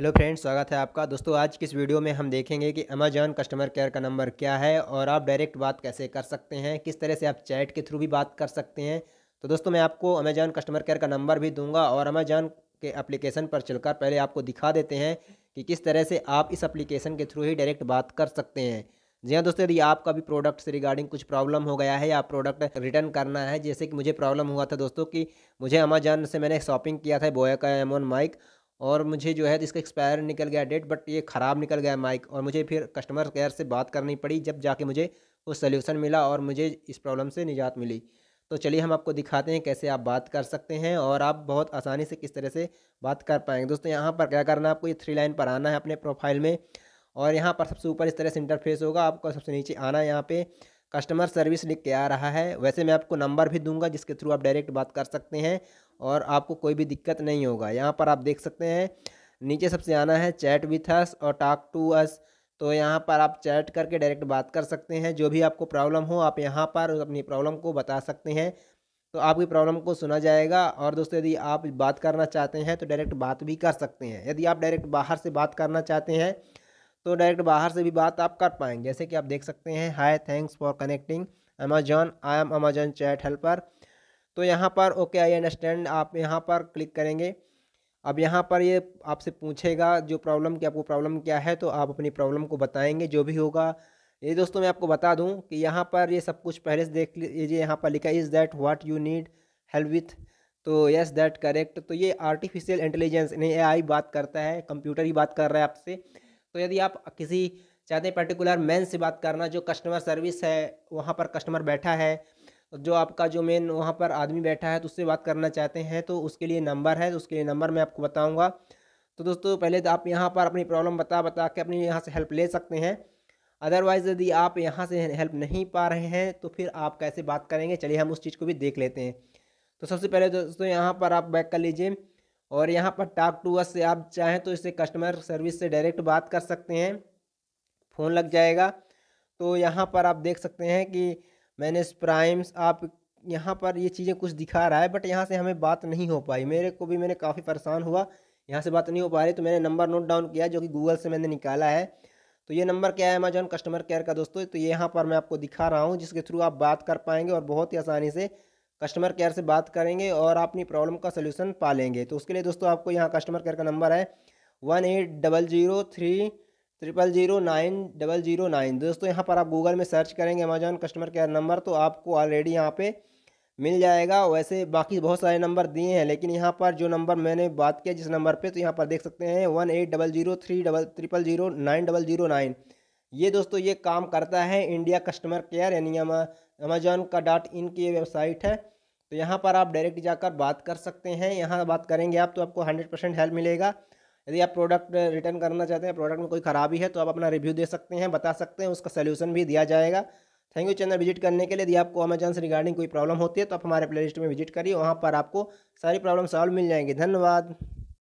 hello friends स्वागत है आपका दोस्तों आज की इस वीडियो में हम देखेंगे कि अमेजॉन कस्टमर केयर का नंबर क्या है और आप डायरेक्ट बात कैसे कर सकते हैं किस तरह से आप चैट के थ्रू भी बात कर सकते हैं तो दोस्तों मैं आपको अमेजॉन कस्टमर केयर का नंबर भी दूंगा और अमेजॉन के एप्लीकेशन पर चलकर पहले आपको दिखा देते हैं कि किस तरह से आप इस अप्लीकेशन के थ्रू ही डायरेक्ट बात कर सकते हैं जी हाँ दोस्तों यदि आपका भी प्रोडक्ट से रिगार्डिंग कुछ प्रॉब्लम हो गया है या प्रोडक्ट रिटर्न करना है जैसे कि मुझे प्रॉब्लम हुआ था दोस्तों कि मुझे अमेजॉन से मैंने शॉपिंग किया था बोया का एमोन माइक और मुझे जो है इसका एक्सपायर निकल गया डेट बट ये ख़राब निकल गया माइक और मुझे फिर कस्टमर केयर से बात करनी पड़ी जब जाके मुझे वो सोल्यूसन मिला और मुझे इस प्रॉब्लम से निजात मिली तो चलिए हम आपको दिखाते हैं कैसे आप बात कर सकते हैं और आप बहुत आसानी से किस तरह से बात कर पाएंगे दोस्तों यहाँ पर क्या करना है आपको ये थ्री लाइन पर आना है अपने प्रोफाइल में और यहाँ पर सबसे ऊपर इस तरह से इंटरफेस होगा आपको सबसे नीचे आना है यहाँ पे कस्टमर सर्विस लिख के आ रहा है वैसे मैं आपको नंबर भी दूंगा जिसके थ्रू आप डायरेक्ट बात कर सकते हैं और आपको कोई भी दिक्कत नहीं होगा यहाँ पर आप देख सकते हैं नीचे सबसे आना है चैट विथ अस और टाक टू अस तो यहाँ पर आप चैट करके डायरेक्ट बात कर सकते हैं जो भी आपको प्रॉब्लम हो आप यहाँ पर अपनी प्रॉब्लम को बता सकते हैं तो आपकी प्रॉब्लम को सुना जाएगा और दोस्तों यदि आप बात करना चाहते हैं तो डायरेक्ट बात भी कर सकते हैं यदि आप डायरेक्ट बाहर से बात करना चाहते हैं तो डायरेक्ट बाहर से भी बात आप कर पाएंगे जैसे कि आप देख सकते हैं hi thanks for connecting Amazon I am Amazon chat helper तो यहाँ पर ओके आई अंडरस्टैंड आप यहाँ पर क्लिक करेंगे अब यहाँ पर ये आपसे पूछेगा जो प्रॉब्लम की आपको प्रॉब्लम क्या है तो आप अपनी प्रॉब्लम को बताएंगे जो भी होगा ये दोस्तों मैं आपको बता दूँ कि यहाँ पर ये सब कुछ पहले से देख लीजिए यहाँ पर लिखा is that what you need help with तो यस दैट करेक्ट तो ये आर्टिफिशियल इंटेलिजेंस यानी आई बात करता है कंप्यूटर ही बात कर रहा है आपसे तो यदि आप किसी चाहते हैं पर्टिकुलर मैन से बात करना जो कस्टमर सर्विस है वहाँ पर कस्टमर बैठा है जो आपका जो मेन वहाँ पर आदमी बैठा है तो उससे बात करना चाहते हैं तो उसके लिए नंबर है तो उसके लिए नंबर मैं आपको बताऊँगा तो दोस्तों पहले तो आप यहाँ पर अपनी प्रॉब्लम बता बता के अपनी यहाँ से हेल्प ले सकते हैं अदरवाइज़ यदि आप यहाँ से हेल्प नहीं पा रहे हैं तो फिर आप कैसे बात करेंगे चलिए हम उस चीज़ को भी देख लेते हैं तो सबसे पहले दोस्तों यहाँ पर आप बैक कर लीजिए और यहाँ पर टॉक टू अस से आप चाहें तो इसे कस्टमर सर्विस से डायरेक्ट बात कर सकते हैं फ़ोन लग जाएगा तो यहाँ पर आप देख सकते हैं कि मैंने प्राइम्स आप यहाँ पर ये चीज़ें कुछ दिखा रहा है बट यहाँ से हमें बात नहीं हो पाई मेरे को भी मैंने काफ़ी परेशान हुआ यहाँ से बात नहीं हो पा रही तो मैंने नंबर नोट डाउन किया जो कि गूगल से मैंने निकाला है तो ये नंबर क्या है अमेजॉन कस्टमर केयर का दोस्तों तो यहाँ पर मैं आपको दिखा रहा हूँ जिसके थ्रू आप बात कर पाएंगे और बहुत ही आसानी से कस्टमर केयर से बात करेंगे और अपनी प्रॉब्लम का सोल्यूशन पा लेंगे तो उसके लिए दोस्तों आपको यहाँ कस्टमर केयर का नंबर है one eight double zero three triple zero nine double zero nine दोस्तों यहाँ पर आप गूगल में सर्च करेंगे अमेजोन कस्टमर केयर नंबर तो आपको ऑलरेडी यहाँ पे मिल जाएगा वैसे बाकी बहुत सारे नंबर दिए हैं लेकिन यहाँ पर जो नंबर मैंने बात किया जिस नंबर पे तो यहाँ पर देख सकते हैं one eight double zero three double triple zero nine double zero nine ये दोस्तों ये काम करता है इंडिया कस्टमर केयर यानी अमेजोन का डॉट इन की वेबसाइट है तो यहाँ पर आप डायरेक्ट जाकर बात कर सकते हैं यहाँ बात करेंगे आप तो आपको हंड्रेड परसेंट हेल्प मिलेगा यदि आप प्रोडक्ट रिटर्न करना चाहते हैं प्रोडक्ट में कोई ख़राबी है तो आप अपना रिव्यू दे सकते हैं बता सकते हैं उसका सोल्यूशन भी दिया जाएगा थैंक यू चैनल विजिट करने के लिए यदि आपको अमेजन से रिगार्डिंग कोई प्रॉब्लम होती है तो आप हमारे प्लेलिस्ट में विजिट करिए वहाँ पर आपको सारी प्रॉब्लम सॉल्व मिल जाएंगी धन्यवाद